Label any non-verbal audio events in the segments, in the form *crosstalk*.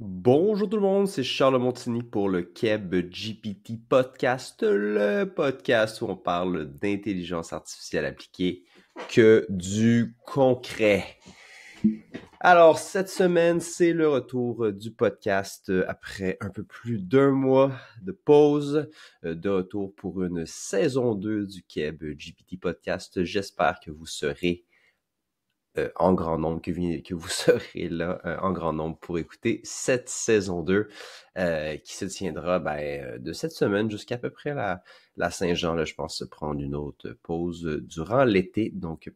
Bonjour tout le monde, c'est Charles Montigny pour le Keb GPT Podcast, le podcast où on parle d'intelligence artificielle appliquée que du concret. Alors, cette semaine, c'est le retour du podcast après un peu plus d'un mois de pause, euh, de retour pour une saison 2 du Keb GPT Podcast. J'espère que vous serez euh, en grand nombre, que vous, *laughs* serez là euh, en grand nombre pour écouter cette saison 2 euh, qui se tiendra ben, de cette semaine jusqu'à peu près la, la Saint-Jean, je pense, se prendre une autre pause durant l'été. Donc,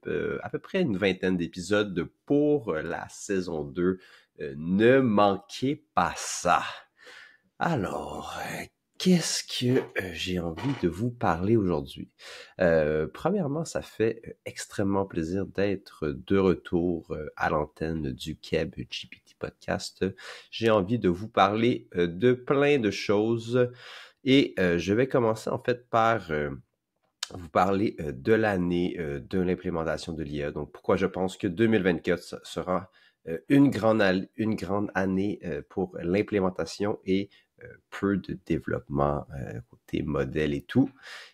à peu près une vingtaine d'épisodes pour la saison 2. ne manquez pas ça. Alors, qu'est-ce que euh, j'ai envie de vous parler aujourd'hui? Euh, premièrement, ça fait euh, extrêmement plaisir d'être de retour à l'antenne du KEB GPT Podcast. J'ai envie de vous parler de plein de choses et je vais commencer en fait par... vous parler de l'année de l'implémentation de l'IA. Donc, pourquoi je pense que 2024 sera une grande, une grande année pour l'implémentation et euh, peu de développement euh, côté modèle et tout.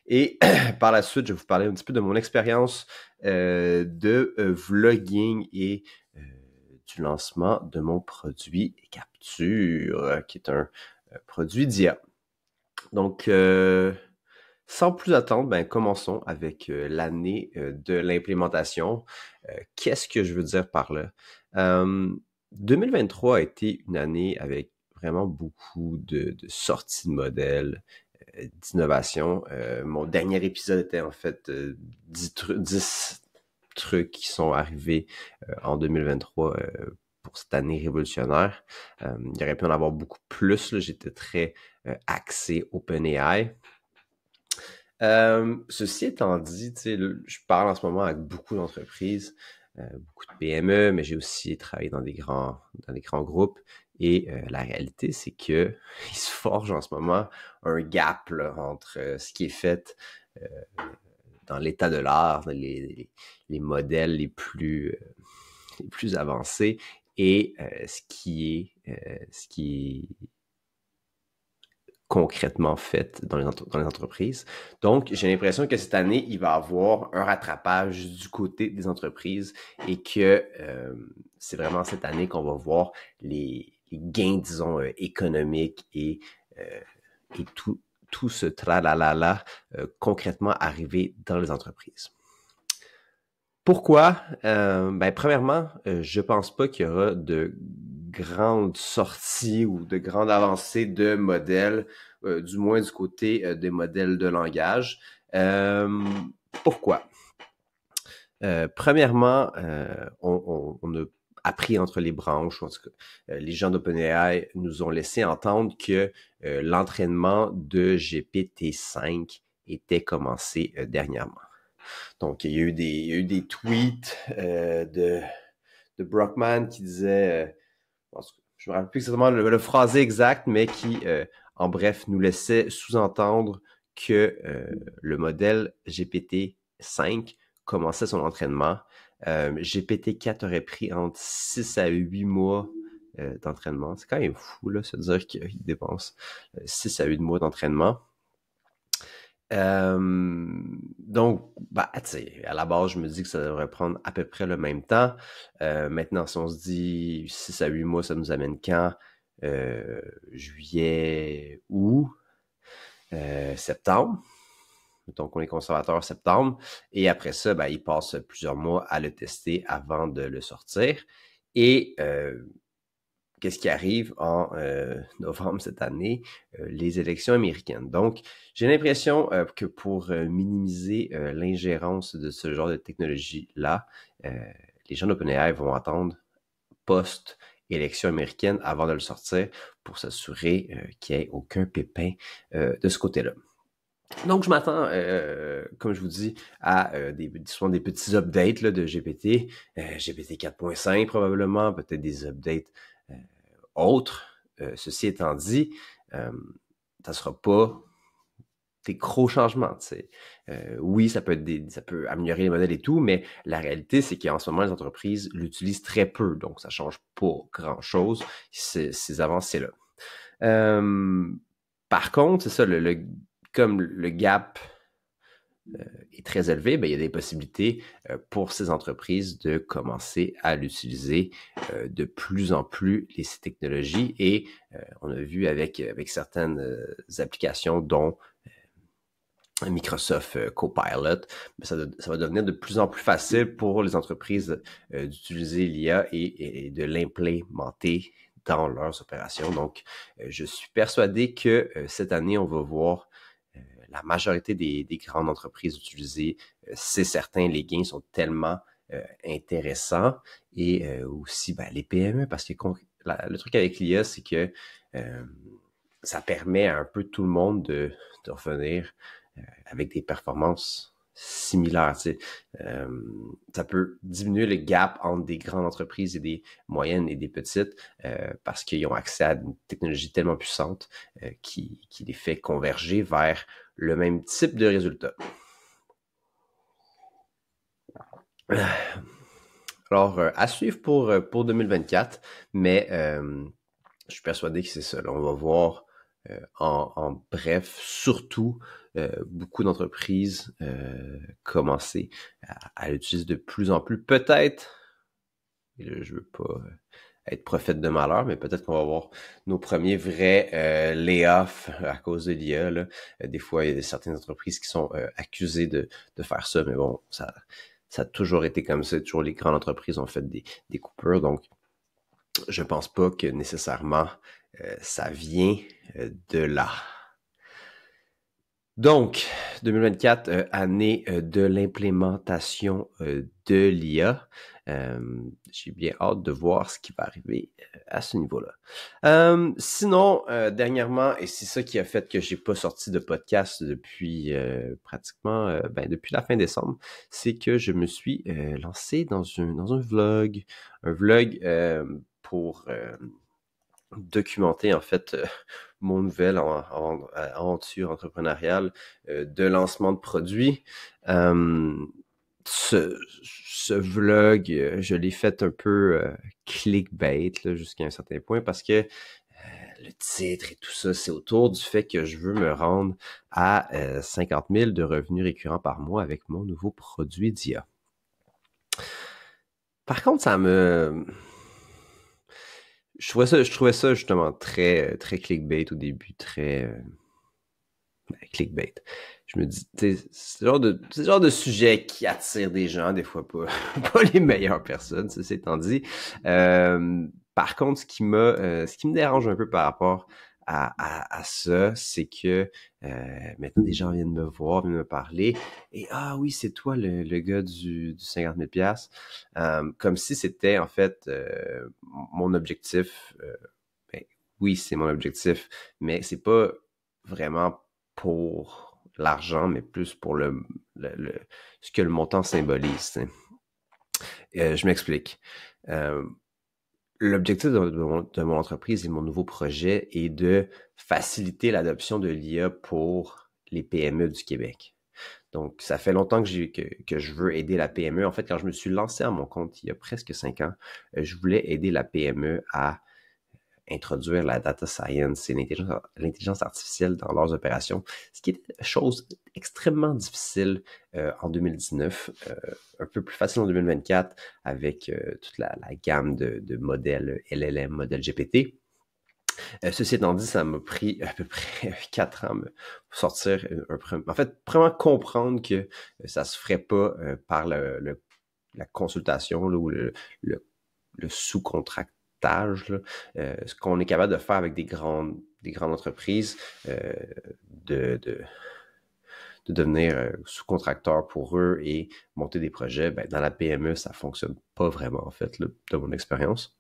Et *clears throat* par la suite, je vais vous parler un petit peu de mon expérience euh, de vlogging et du lancement de mon produit Capture, qui est un produit d'IA. Donc, sans plus attendre, ben, commençons avec l'année de l'implémentation. Qu'est-ce que je veux dire par là? 2023 a été une année avec vraiment beaucoup de, sorties de modèles, euh, d'innovation. Euh, mon dernier épisode était en fait 10, euh, trucs qui sont arrivés en 2023 pour cette année révolutionnaire. il aurait pu en avoir beaucoup plus. J'étais très axé OpenAI. ceci étant dit, je parle en ce moment avec beaucoup d'entreprises beaucoup de PME, mais j'ai aussi travaillé dans des grands, dans des grands groupes. Et la réalité, c'est que *laughs* il se forge en ce moment un gap entre ce qui est fait dans l'état de l'art, les, modèles les plus, plus avancés, et ce qui est ce qui concrètement fait dans les, dans les entreprises. Donc, j'ai l'impression que cette année, il va y avoir un rattrapage du côté des entreprises et que c'est vraiment cette année qu'on va voir les, gains, disons, euh, économiques et, euh, et tout, tout ce tralala euh, concrètement arrivé dans les entreprises. Pourquoi? ben, premièrement, je pense pas qu'il y aura de grandes sorties ou de grandes avancées de modèles, du moins du côté des modèles de langage. pourquoi? premièrement, on, on, on, ne appris entre les branches, en tout cas, euh, les gens d'OpenAI nous ont laissé entendre que euh, l'entraînement de GPT-5 était commencé euh, dernièrement. Donc, il y a eu des, tweets de, Brockman qui disait, je ne me rappelle plus exactement le, le phrasé exact, mais qui, en bref, nous laissait sous-entendre que le modèle GPT-5 commençait son entraînement GPT-4 aurait pris entre 6 à 8 mois d'entraînement. C'est quand même fou, là, se dire qu'il dépense 6 à 8 mois d'entraînement. donc, bah, à la base, je me dis que ça devrait prendre à peu près le même temps. maintenant, si on se dit 6 à 8 mois, ça nous amène quand? juillet, août, septembre donc on est conservateur en septembre, et après ça, ben, ils passent plusieurs mois à le tester avant de le sortir. Et euh, qu'est-ce qui arrive en euh, *laughs* novembre cette année? Euh, les élections américaines. Donc, j'ai l'impression que pour minimiser l'ingérence de ce genre de technologie-là, les gens d'OpenAI vont attendre post élection américaine avant de le sortir pour s'assurer qu'il n'y ait aucun pépin de ce côté-là. Donc, je m'attends, euh, euh, comme je vous dis, à euh, des, petits updates de GPT, GPT 4.5 probablement, peut-être des updates autres. ceci étant dit, ça ne sera pas des gros changements. oui, ça peut, ça peut améliorer les modèles et tout, mais la réalité, c'est qu'en ce moment, les entreprises l'utilisent très peu, donc ça ne change pas grand-chose, ces, avancées-là. par contre, c'est ça, le comme le gap euh, est très élevé, ben, il y a des possibilités euh, pour ces entreprises de commencer à l'utiliser euh, de plus en plus, les, technologies. Et on a vu avec, avec certaines applications dont Microsoft Copilot, ben, ça, va devenir de plus en plus facile pour les entreprises d'utiliser l'IA et, de l'implémenter dans leurs opérations. Donc, je suis persuadé que cette année, on va voir la majorité des, grandes entreprises utilisées, euh, c'est certain, les gains sont tellement euh, intéressants. Et euh, aussi, ben, les PME, parce que le truc avec l'IA, c'est que ça permet à un peu tout le monde de, de revenir avec des performances similaire. Euh, ça peut diminuer le gap entre des grandes entreprises et des moyennes et des petites euh, parce qu'ils ont accès à une technologie tellement puissante euh, qui, les fait converger vers le même type de résultat. Alors, à suivre pour, pour 2024, mais je suis persuadé que c'est ça. on va voir euh, en, bref, surtout, euh, beaucoup d'entreprises euh, à, l'utiliser de plus en plus. Peut-être, je ne veux pas euh, être prophète de malheur, mais peut-être qu'on va avoir nos premiers vrais euh, layoffs à cause de l'IA. Des fois, il y a certaines entreprises qui sont accusées de, faire ça, mais bon, ça, ça a toujours été comme ça. Toujours les grandes entreprises ont fait des, des coupures, donc je ne pense pas que nécessairement euh, ça vient euh, de là. Donc, 2024, euh, année de l'implémentation de l'IA. J'ai bien hâte de voir ce qui va arriver à ce niveau-là. sinon, dernièrement, et c'est ça qui a fait que j'ai pas sorti de podcast depuis pratiquement ben, depuis la fin décembre, c'est que je me suis lancé dans un, dans un vlog, un vlog pour documenter en fait euh, *laughs* mon nouvel aventure entrepreneuriale euh, de lancement de produits. ce, ce, vlog, euh, je l'ai fait un peu clickbait jusqu'à un certain point parce que le titre et tout ça, c'est autour du fait que je veux me rendre à 50 000 de revenus récurrents par mois avec mon nouveau produit DIA. Par contre, ça me je trouvais ça, je trouvais ça justement très, très clickbait au début, très euh, ben, clickbait. Je me dis, c'est ce genre de, genre de sujet qui attire des gens, des fois pas, *laughs* pas les meilleures personnes, ceci étant dit. Euh, par contre, ce qui me euh, ce qui me dérange un peu par rapport à, à, ça, c'est que euh, maintenant des gens viennent me voir, viennent me parler, et ah oui, c'est toi le, gars du, du 50 000 pièces, comme si c'était en fait euh, mon objectif. Euh, ben, oui, c'est mon objectif, mais c'est pas vraiment pour l'argent, mais plus pour le, le, le, ce que le montant symbolise. je m'explique. L'objectif de, mon, entreprise et mon nouveau projet est de faciliter l'adoption de l'IA pour les PME du Québec. Donc, ça fait longtemps que, que, je veux aider la PME. En fait, quand je me suis lancé à mon compte il y a presque cinq ans, euh, je voulais aider la PME à introduire la data science et l'intelligence artificielle dans leurs opérations, ce qui était une chose extrêmement difficile euh, en 2019, euh, un peu plus facile en 2024 avec euh, toute la, gamme de, modèles LLM, modèles GPT. Ceci étant dit, ça m'a pris à peu près *laughs* quatre ans pour sortir En fait, vraiment comprendre que ça ne se ferait pas par la consultation ou le, le sous-contract euh, ce qu'on est capable de faire avec des grandes, des grandes entreprises, euh, de, devenir euh, sous-contracteur pour eux et monter des projets. Ben, dans la PME, ça ne fonctionne pas vraiment, en fait, de mon expérience.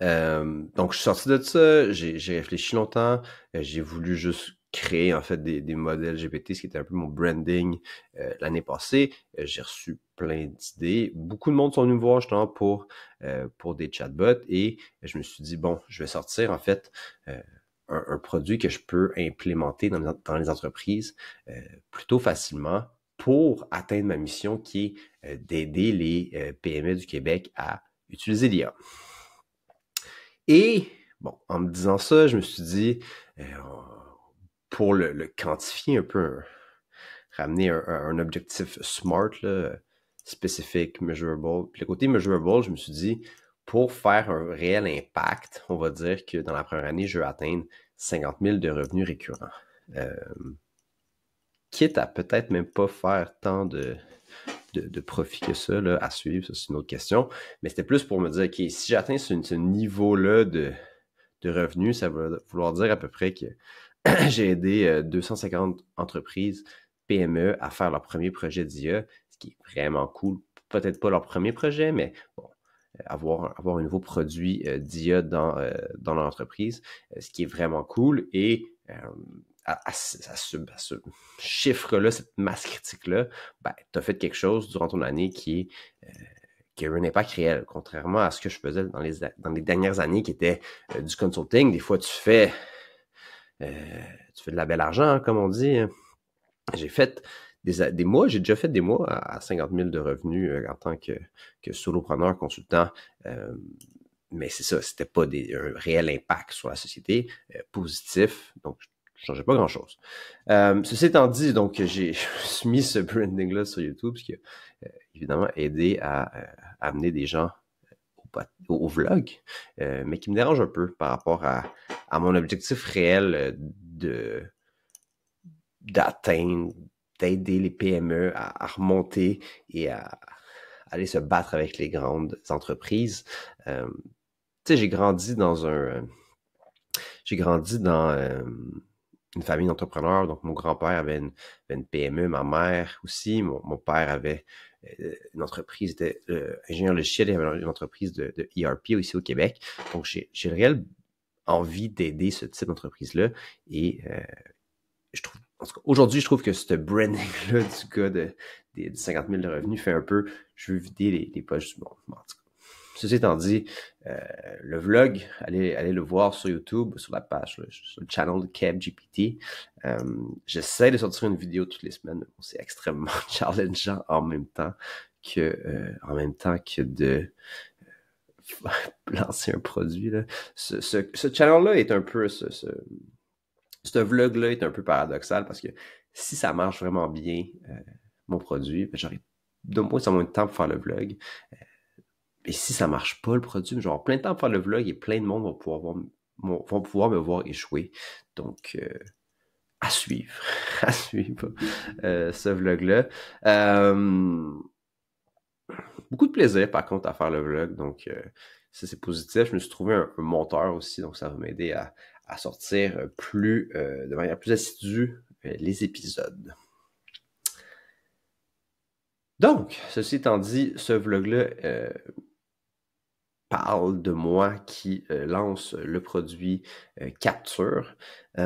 donc, je suis sorti de ça, j'ai réfléchi longtemps, j'ai voulu juste créer en fait des, modèles GPT, ce qui était un peu mon branding l'année passée. j'ai reçu plein Beaucoup de monde sont venus me voir justement pour, euh, pour des chatbots et je me suis dit, bon, je vais sortir en fait euh, un, produit que je peux implémenter dans, les, entreprises euh, plutôt facilement pour atteindre ma mission qui est d'aider les PME du Québec à utiliser l'IA. Et bon, en me disant ça, je me suis dit, pour le, quantifier un peu, ramener un, objectif smart, là, spécifique, measurable. Puis le côté measurable, je me suis dit, pour faire un réel impact, on va dire que dans la première année, je vais atteindre 50 000 de revenus récurrents. Euh, quitte à peut-être même pas faire tant de, de, profit que ça à suivre, ça c'est une autre question. Mais c'était plus pour me dire, OK, si j'atteins ce, niveau-là de, de revenus, ça va vouloir dire à peu près que *clears throat* j'ai aidé 250 euh, entreprises PME à faire leur premier projet d'IA qui est vraiment cool. Peut-être pas leur premier projet, mais euh, avoir, avoir un nouveau produit euh, d'IA dans, euh, dans leur ce qui est vraiment cool. Et à, ce, chiffre-là, cette masse critique-là, ben, tu as fait quelque chose durant ton année qui, qui a eu un impact réel, contrairement à ce que je faisais dans les, dans les dernières années qui était du consulting. Des fois, tu fais, tu fais de la belle argent, hein, comme on dit. J'ai fait des, mois. J'ai déjà fait des mois à, 50 000 de revenus euh, en tant que, que solopreneur, consultant. Euh, mais c'est ça, c'était pas des, un réel impact sur la société euh, positif. Donc, je changeais pas grand-chose. ceci étant dit, donc j'ai *laughs* mis ce branding-là sur YouTube, ce qui a évidemment aidé à, amener des gens au, vlog, mais qui me dérange un peu par rapport à, à mon objectif réel de d'atteindre d'aider les PME à, remonter et à, aller se battre avec les grandes entreprises. Euh, tu sais, j'ai grandi dans un... Euh, j'ai grandi dans euh, une famille d'entrepreneurs, donc mon grand-père avait, une, PME, e, ma mère aussi, mon, père avait une entreprise était ingénieur logiciel, il avait une entreprise de, de ERP aussi au Québec. Donc, j'ai une réel envie d'aider ce type d'entreprise-là et je trouve aujourd'hui, je trouve que ce branding-là *laughs* du gars de, des, 50 000 de revenus fait un peu, je veux vider les, poches du monde. cas. Ceci étant dit, euh, le vlog, allez, allez le voir sur YouTube, sur la page, sur le channel de CapGPT. Euh, J'essaie de sortir une vidéo toutes les semaines. C'est extrêmement *laughs* challengeant en même temps que, euh, en même temps que de euh, *laughs* lancer un produit. Ce, ce, channel-là est un peu ce ce vlog-là est un peu paradoxal parce que si ça marche vraiment bien, euh, mon produit, ben, j'aurai de moins en moins de temps pour faire le vlog. Euh, et si ça marche pas, le produit, j'aurai plein de temps pour faire le vlog et plein de monde vont pouvoir, voir, pouvoir me voir échouer. Donc, euh, à suivre, *laughs* à suivre ce vlog-là. beaucoup de plaisir, par contre, à faire le vlog. Donc, ça, c'est positif. Je me suis trouvé un, un monteur aussi, donc ça va m'aider à, à sortir euh, plus euh, de manière plus assidue euh, les épisodes. Donc, ceci étant dit, ce vlog-là parle de moi qui lance le produit Capture. puis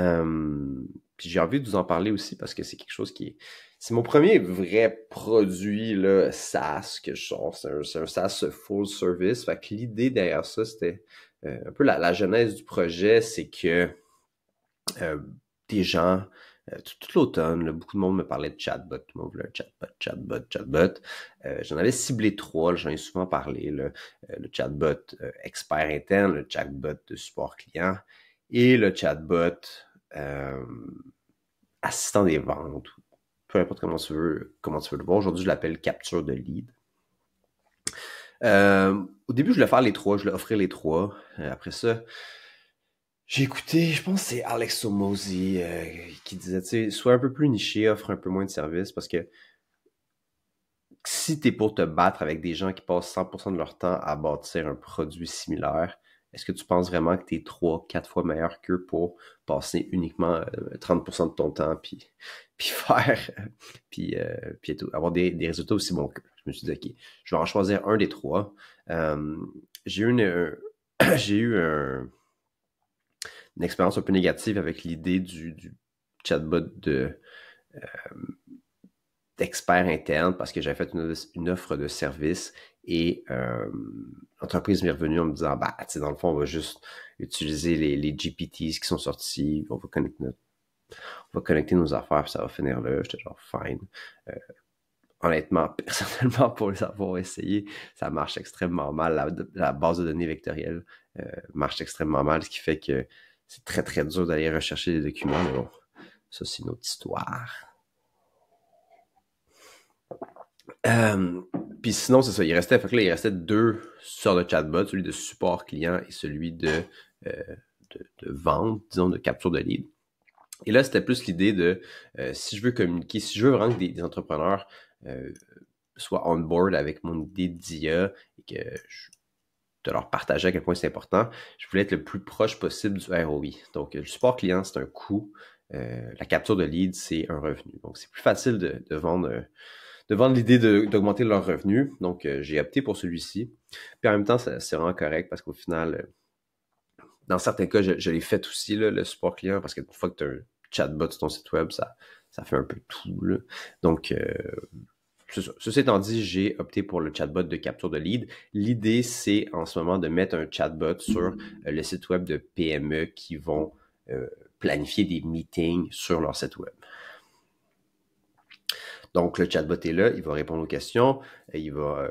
j'ai envie de vous en parler aussi parce que c'est quelque chose qui est. C'est mon premier vrai produit là, SaaS que je sors. C'est un, un, SaaS full service. Fait que l'idée derrière ça, c'était euh, un peu la, la, genèse du projet, c'est que euh, des gens, euh, tout, l'automne, beaucoup de monde me parlait de chatbot. Tout le monde voulait chatbot, chatbot, chatbot. J'en avais ciblé trois, j'en ai souvent parlé. le le chatbot expert interne, le chatbot de support client et le chatbot assistant des ventes peu importe comment tu veux, comment tu veux le voir. Aujourd'hui, je l'appelle capture de lead. Euh, au début, je voulais faire les trois, je voulais offrir les trois. Euh, après ça, j'ai écouté, je pense que c'est Alex Somosi euh, qui disait, tu sais, sois un peu plus niché, offre un peu moins de services parce que si tu es pour te battre avec des gens qui passent 100% de leur temps à bâtir un produit similaire, est-ce que tu penses vraiment que tu es trois, quatre fois meilleur qu'eux pour passer uniquement 30% de ton temps puis, *laughs* puis faire, puis, avoir des, des résultats aussi bons qu'eux? je me suis dit, OK, je vais en choisir un des trois. Euh, j'ai eu, une, euh, *clears throat* j'ai eu une expérience un peu négative avec l'idée du, chatbot de, euh, d'expert interne parce que j'avais fait une, offre de service et l'entreprise m'est revenue en me disant, bah, dans le fond, on va juste utiliser les, GPTs qui sont sortis, on va connecter nos affaires, ça va finir là. J'étais genre, fine honnêtement, *laughs* personnellement, pour les avoir essayés, ça marche extrêmement mal. La, base de données vectorielle euh, marche extrêmement mal, ce qui fait que c'est très, très dur d'aller rechercher des documents. Mais bon, ça, c'est une autre histoire. Euh, puis sinon, c'est ça, il restait, fait il restait deux sortes de chatbots, celui de support client et celui de, euh, de, vente, disons, de capture de lead. Et là, c'était plus l'idée de si je veux communiquer, si je veux vraiment des entrepreneurs euh, soit on board avec mon idée d'IA et que je, de leur partager à quel point c'est important, je voulais être le plus proche possible du ROI. Donc, le support client, c'est un coût. Euh, la capture de lead, c'est un revenu. Donc, c'est plus facile de, vendre, de vendre l'idée d'augmenter leur revenu. Donc, euh, j'ai opté pour celui-ci. Puis en même temps, c'est vraiment correct parce qu'au final, dans certains cas, je, l'ai fait aussi, le support client, parce qu'une fois que tu as un chatbot sur ton site web, ça, ça fait un peu tout. Donc, Ceci étant dit, j'ai opté pour le chatbot de capture de lead. L'idée, c'est en ce moment de mettre un chatbot sur euh, le site web de PME qui vont euh, planifier des meetings sur leur site web. Donc, le chatbot est là, il va répondre aux questions, il va euh,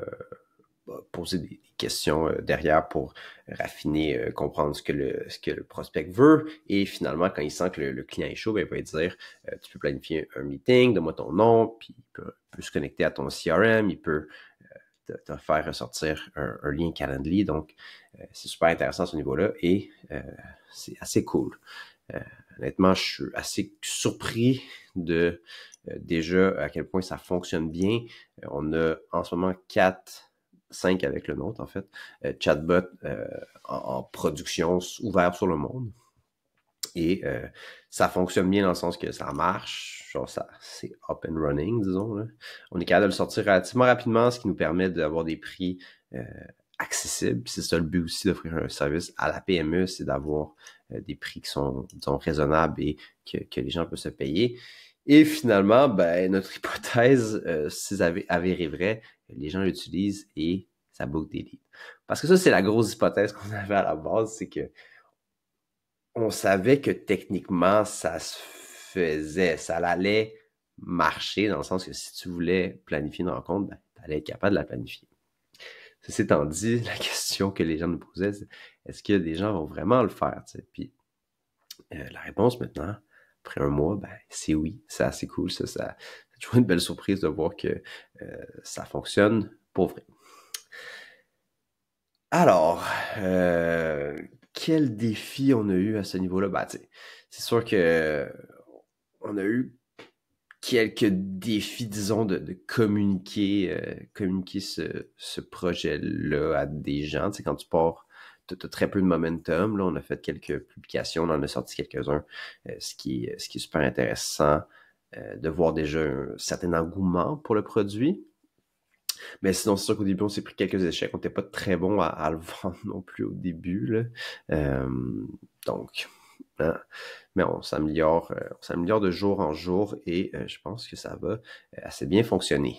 bah, poser des, questions euh, derrière pour raffiner, euh, comprendre ce que, le, ce que le prospect veut. Et finalement, quand il sent que le, client est chaud, ben, il va dire euh, Tu peux planifier un meeting, donne-moi ton nom, puis il peut, se connecter à ton CRM, il peut te, faire ressortir un, lien Calendly. Donc, c'est super intéressant à ce niveau-là et c'est assez cool. honnêtement, je suis assez surpris de déjà à quel point ça fonctionne bien. on a en ce moment quatre 5 avec le nôtre, en fait, euh, chatbot euh, en, production ouvert sur le monde. Et euh, ça fonctionne bien dans le sens que ça marche, ça, c'est up and running, disons. On est capable de le sortir relativement rapidement, ce qui nous permet d'avoir des prix accessibles. C'est ça le but aussi d'offrir un service à la PME, c'est d'avoir des prix qui sont, raisonnables et que, les gens peuvent se payer. Et finalement, ben, notre *laughs* hypothèse, s'est si ça avéré vrai, les gens l'utilisent et ça boucle des leads. Parce que ça, c'est la grosse hypothèse qu'on *laughs* avait à la base, c'est que on savait que techniquement, ça se faisait, ça allait marcher dans le sens que si tu voulais planifier une rencontre, ben, tu allais être capable de la planifier. Ceci étant dit, *laughs* la question que les gens nous posaient, c'est est-ce que des gens vont vraiment le faire? Puis euh, la réponse maintenant, après un mois, ben, c'est oui, c'est assez cool, ça, c'est *laughs* toujours une belle surprise de voir que euh, ça fonctionne pour vrai. Alors, euh, quel défi on a eu à ce niveau-là? Ben, c'est sûr que on a eu quelques défis, disons, de, communiquer, euh, communiquer ce, projet-là à des gens. C'est quand tu pars, tu as, très peu de momentum. Là, on a fait quelques publications, on en a sorti quelques-uns, euh, ce qui est super intéressant euh, de voir déjà un certain engouement pour le produit. Mais sinon, c'est sûr qu'au début, on s'est pris quelques échecs. On n'était pas très bon à, le *laughs* vendre non plus au début. Euh, donc, hein. mais on s'améliore, euh, on s'améliore de jour en jour et je pense que ça va assez bien fonctionner.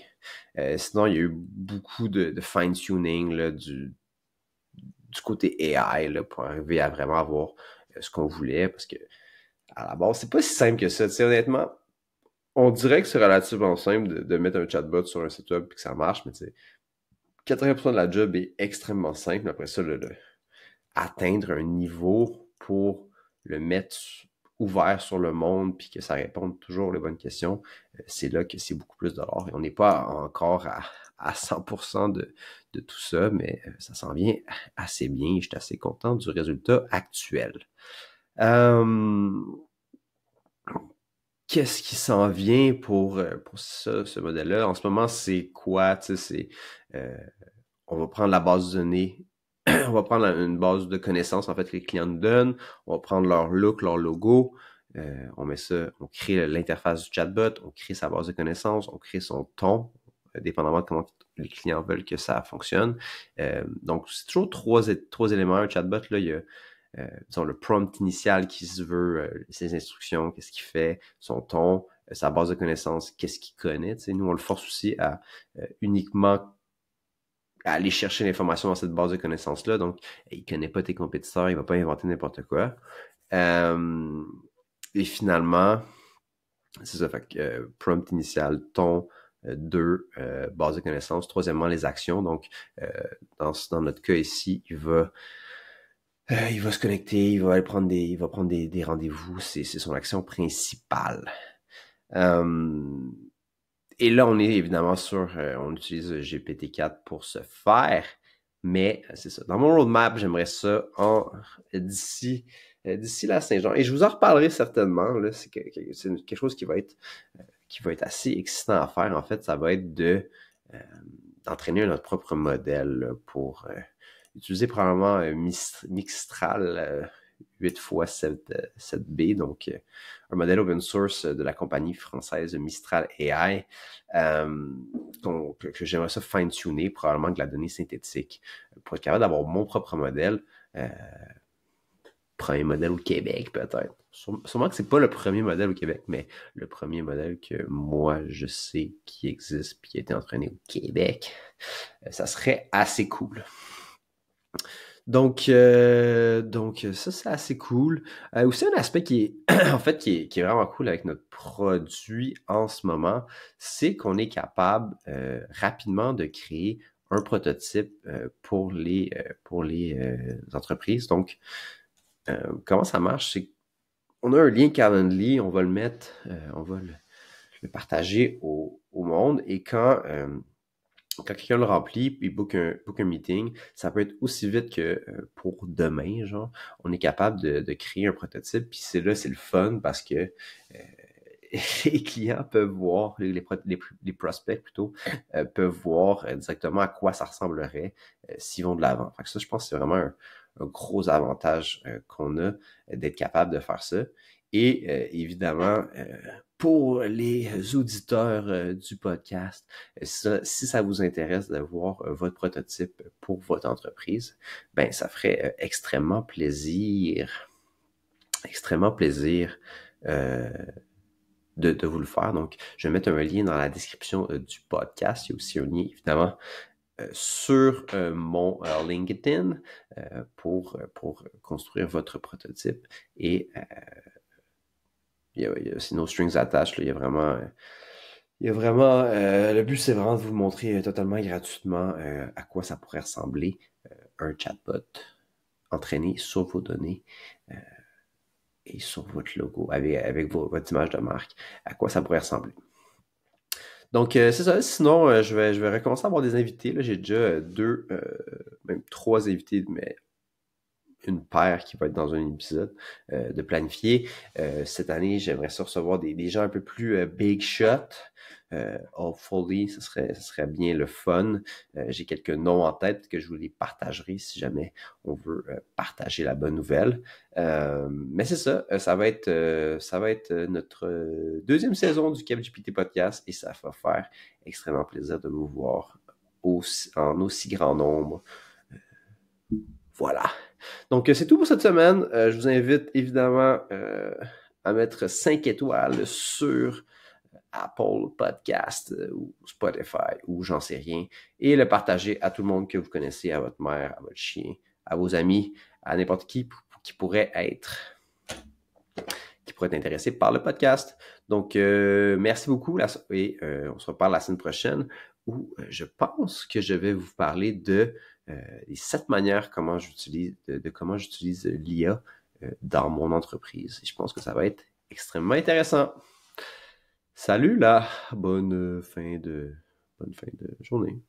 sinon, il y a eu beaucoup de, fine-tuning du, du côté AI pour arriver à vraiment avoir ce qu'on voulait parce que à la base, c'est pas si simple que ça. Tu honnêtement, on dirait que c'est relativement simple de, mettre un chatbot sur un site web et que ça marche, mais tu 80% de la job est extrêmement simple. Après ça, le, atteindre un niveau pour le mettre ouvert sur le monde puis que ça réponde toujours les bonnes questions, euh, c'est là que c'est beaucoup plus de l'or. Et on n'est pas encore à, 100% de, tout ça, mais euh, ça s'en vient assez bien. Je suis assez content du résultat actuel. Euh, qu'est-ce qui s'en vient pour, euh, pour ça, ce modèle-là. En ce moment, c'est quoi? C'est, euh, on va prendre la base de données, *clears throat* on va prendre une base de connaissances en fait que les clients nous donnent, on va prendre leur look, leur logo, euh, on met ça, on crée l'interface du chatbot, on crée sa base de connaissances, on crée son ton, dépendamment de comment les clients veulent que ça fonctionne. donc, c'est toujours trois, trois éléments. Un chatbot, là, il y a euh, le prompt initial qui se veut, euh, ses instructions, qu'est-ce qu'il fait, son ton, euh, sa base de connaissances, qu'est-ce qu'il connaît. Nous, on le force aussi à uniquement aller chercher l'information dans cette base de connaissances-là. Donc, il connaît pas tes compétiteurs, il va pas inventer n'importe quoi. et finalement, c'est ça, fait que, prompt initial, ton, deux, base de connaissances. Troisièmement, les actions. Donc, dans, dans, notre cas ici, il va euh, il va se connecter, il va aller prendre des, il va prendre des, rendez-vous. C'est, son action principale. Euh, et là, on est évidemment sur, euh, on utilise GPT-4 pour ce faire. Mais c'est ça. Dans mon roadmap, j'aimerais ça en d'ici d'ici la Saint-Jean. Et je vous en reparlerai certainement. c'est, quelque chose qui va être qui va être assez excitant à faire. En fait, ça va être de d'entraîner notre propre modèle pour Utiliser probablement Mistral 8 x 7, b donc euh, un modèle open source de la compagnie française Mistral AI, euh, que j'aimerais ça fine-tuner probablement de la donnée synthétique pour être capable d'avoir mon propre modèle. Euh, premier modèle au Québec, peut-être. Sûrement que c'est pas le premier modèle au Québec, mais le premier modèle que moi je sais qui existe et qui a été entraîné au Québec, ça serait assez cool. Donc, euh, donc euh, ça, c'est assez cool. Euh, aussi, un aspect qui est, *clears throat* en fait, qui est, vraiment cool avec notre produit en ce moment, c'est qu'on est capable rapidement de créer un prototype pour les, pour les entreprises. Donc, comment ça marche? C'est on a un lien Calendly, on va le mettre, on va le, partager au, au, monde. Et quand quand quelqu'un le remplit, puis book un, book un meeting, ça peut être aussi vite que euh, pour demain, genre, on est capable de, de créer un prototype, puis c'est là, c'est le fun parce que euh, *laughs* les clients peuvent voir, les, les, prospects plutôt, euh, peuvent voir exactement à quoi ça ressemblerait s'ils vont de l'avant. Ça, je pense que c'est vraiment un, gros avantage qu'on a d'être capable de faire ça. Et euh, évidemment, euh, pour les auditeurs euh, du podcast, si ça vous intéresse d'avoir votre prototype pour votre entreprise, ben ça ferait extrêmement plaisir, extrêmement plaisir de, vous le faire. Donc, je vais mettre un lien dans la description du podcast. Il y a aussi un lien, évidemment, sur mon LinkedIn pour, pour construire votre prototype et c'est no strings attached. Là. Il y a vraiment. Euh, il y a vraiment. Euh, le but, c'est vraiment de vous montrer euh, totalement gratuitement à quoi ça pourrait ressembler un chatbot entraîné sur vos données et sur votre logo, avec, avec votre image de marque, à quoi ça pourrait ressembler. Donc, c'est ça. Sinon, je, vais, je vais recommencer à avoir des invités. là, J'ai déjà deux, même trois invités, mais une paire qui va être dans un épisode euh, de planifier. Euh, cette année, j'aimerais ça recevoir des, gens un peu plus euh, big shot. hopefully, ce serait, ce serait bien le fun. J'ai quelques noms en tête que je vous les partagerai si jamais on veut partager la bonne nouvelle. mais c'est ça, ça va être, ça va être notre deuxième saison du Cap GPT Podcast et ça va faire extrêmement plaisir de vous voir aussi, en aussi grand nombre. Voilà. Donc, euh, c'est tout pour cette semaine. Euh, je vous invite évidemment euh, à mettre 5 étoiles sur Apple Podcast ou Spotify ou j'en sais rien et le partager à tout le monde que vous connaissez, à votre mère, à votre chien, à vos amis, à n'importe qui qui pourrait être qui pourrait être intéressé par le podcast. Donc, merci beaucoup et on se reparle la semaine prochaine où je pense que je vais vous parler de euh, les sept manières comment j'utilise, de, comment j'utilise l'IA euh, dans mon entreprise. je pense que ça va être extrêmement intéressant. Salut là, bonne fin de bonne fin de journée.